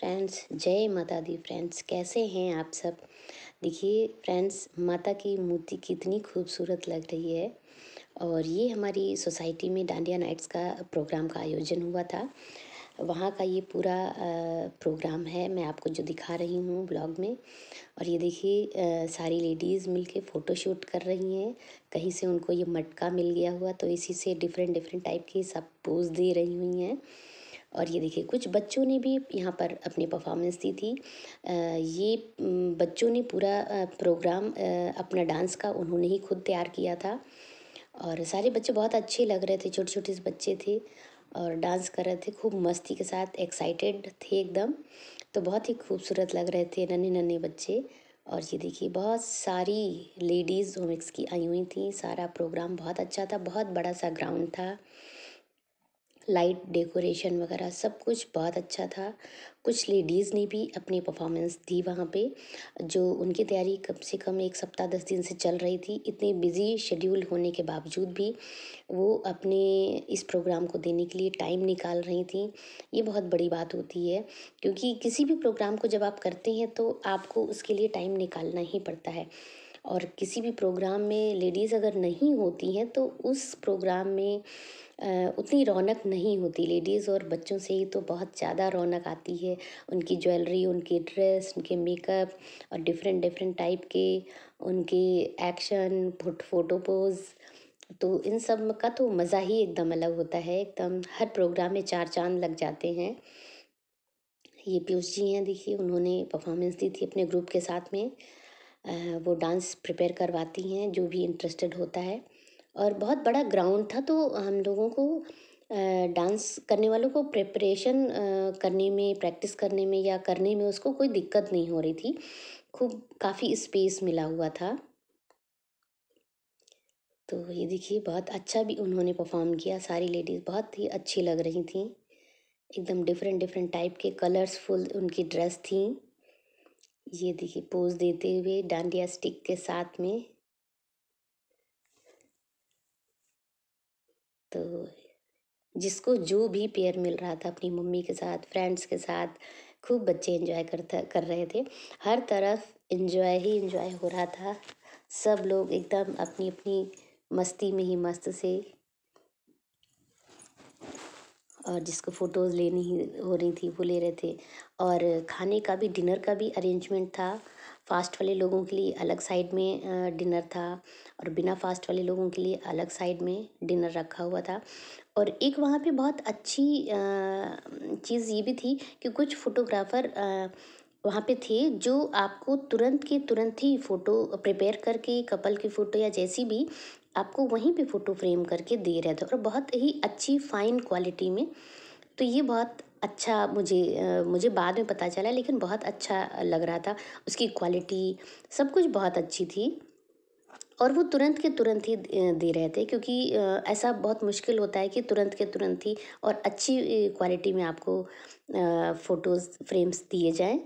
friends जय माता दी friends कैसे हैं आप सब देखिए फ्रेंड्स माता की मूर्ति कितनी खूबसूरत लग रही है और ये हमारी सोसाइटी में डांडिया नाइट्स का प्रोग्राम का आयोजन हुआ था वहाँ का ये पूरा प्रोग्राम है मैं आपको जो दिखा रही हूँ ब्लॉग में और ये देखिए सारी लेडीज़ मिलके फ़ोटोशूट कर रही हैं कहीं से उनको ये मटका मिल गया हुआ तो इसी से डिफरेंट डिफरेंट टाइप की सब पोज दे रही हुई हैं और ये देखिए कुछ बच्चों ने भी यहाँ पर अपनी परफॉर्मेंस दी थी ये बच्चों ने पूरा प्रोग्राम अपना डांस का उन्होंने ही खुद तैयार किया था और सारे बच्चे बहुत अच्छे लग रहे थे छोटे छोटे बच्चे थे और डांस कर रहे थे खूब मस्ती के साथ एक्साइटेड थे एकदम तो बहुत ही खूबसूरत लग रहे थे नन्हे नन्हे बच्चे और ये देखिए बहुत सारी लेडीज़ होमिक्स की आई हुई थी सारा प्रोग्राम बहुत अच्छा था बहुत बड़ा सा ग्राउंड था लाइट डेकोरेशन वगैरह सब कुछ बहुत अच्छा था कुछ लेडीज़ ने भी अपनी परफॉर्मेंस दी वहाँ पे जो उनकी तैयारी कम से कम एक सप्ताह दस दिन से चल रही थी इतने बिज़ी शेड्यूल होने के बावजूद भी वो अपने इस प्रोग्राम को देने के लिए टाइम निकाल रही थी ये बहुत बड़ी बात होती है क्योंकि किसी भी प्रोग्राम को जब आप करते हैं तो आपको उसके लिए टाइम निकालना ही पड़ता है और किसी भी प्रोग्राम में लेडीज़ अगर नहीं होती हैं तो उस प्रोग्राम में उतनी रौनक नहीं होती लेडीज़ और बच्चों से ही तो बहुत ज़्यादा रौनक आती है उनकी ज्वेलरी उनके ड्रेस उनके मेकअप और डिफरेंट डिफरेंट टाइप के उनके एक्शन फोटो पोज़ तो इन सब का तो मज़ा ही एकदम अलग होता है एकदम हर प्रोग्राम में चार चांद लग जाते हैं ये पीयूष जी हैं देखिए उन्होंने परफॉर्मेंस दी थी अपने ग्रुप के साथ में वो डांस प्रिपेयर करवाती हैं जो भी इंटरेस्टेड होता है और बहुत बड़ा ग्राउंड था तो हम लोगों को डांस करने वालों को प्रिपरेशन करने में प्रैक्टिस करने में या करने में उसको कोई दिक्कत नहीं हो रही थी खूब काफ़ी स्पेस मिला हुआ था तो ये देखिए बहुत अच्छा भी उन्होंने परफॉर्म किया सारी लेडीज़ बहुत ही अच्छी लग रही थी एकदम डिफरेंट डिफरेंट टाइप के कलर्सफुल उनकी ड्रेस थी ये देखिए पोज देते हुए डांडिया स्टिक के साथ में तो जिसको जो भी पेयर मिल रहा था अपनी मम्मी के साथ फ्रेंड्स के साथ खूब बच्चे एंजॉय करता कर रहे थे हर तरफ एंजॉय ही एंजॉय हो रहा था सब लोग एकदम अपनी अपनी मस्ती में ही मस्त से और जिसको फ़ोटोज़ लेनी ही हो रही थी वो ले रहे थे और खाने का भी डिनर का भी अरेंजमेंट था फ़ास्ट वाले लोगों के लिए अलग साइड में डिनर था और बिना फ़ास्ट वाले लोगों के लिए अलग साइड में डिनर रखा हुआ था और एक वहाँ पे बहुत अच्छी चीज़ ये भी थी कि कुछ फ़ोटोग्राफ़र वहाँ पे थे जो आपको तुरंत के तुरंत ही फ़ोटो प्रिपेयर करके कपल की फ़ोटो या जैसी भी आपको वहीं पे फ़ोटो फ्रेम करके दे रहे थे और बहुत ही अच्छी फ़ाइन क्वालिटी में तो ये बहुत अच्छा मुझे मुझे बाद में पता चला लेकिन बहुत अच्छा लग रहा था उसकी क्वालिटी सब कुछ बहुत अच्छी थी और वो तुरंत के तुरंत ही दे रहे थे क्योंकि ऐसा बहुत मुश्किल होता है कि तुरंत के तुरंत ही और अच्छी क्वालिटी में आपको फ़ोटोज़ फ्रेम्स दिए जाएं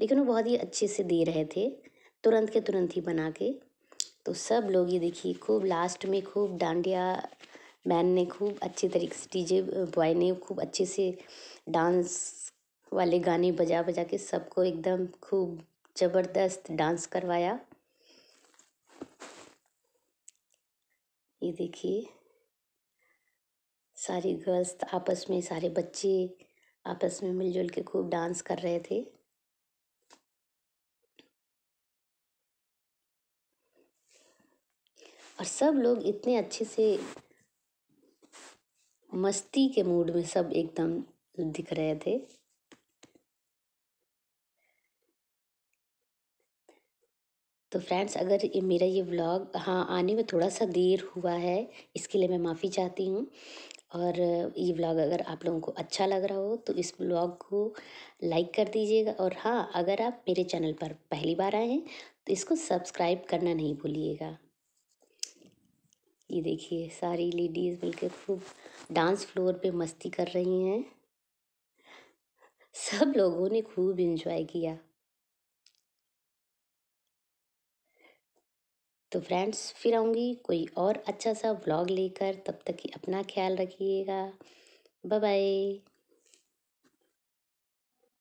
लेकिन वो बहुत ही अच्छे से दे रहे थे तुरंत के तुरंत ही बना के तो सब लोग ये देखिए खूब लास्ट में खूब डांडिया मैन ने खूब अच्छे तरीके से डीजे बॉय ने खूब अच्छे से डांस वाले गाने बजा बजा के सबको एकदम खूब ज़बरदस्त डांस करवाया ये देखिए सारी गर्ल्स आपस में सारे बच्चे आपस में मिलजुल के खूब डांस कर रहे थे और सब लोग इतने अच्छे से मस्ती के मूड में सब एकदम दिख रहे थे तो फ्रेंड्स अगर ये मेरा ये व्लॉग हाँ आने में थोड़ा सा देर हुआ है इसके लिए मैं माफ़ी चाहती हूँ और ये व्लॉग अगर आप लोगों को अच्छा लग रहा हो तो इस व्लॉग को लाइक कर दीजिएगा और हाँ अगर आप मेरे चैनल पर पहली बार आए हैं तो इसको सब्सक्राइब करना नहीं भूलिएगा ये देखिए सारी लेडीज़ मिलकर खूब डांस फ्लोर पे मस्ती कर रही हैं सब लोगों ने खूब इन्जॉय किया तो फ्रेंड्स फिर आऊँगी कोई और अच्छा सा व्लॉग लेकर तब तक अपना ख्याल रखिएगा बाय बाय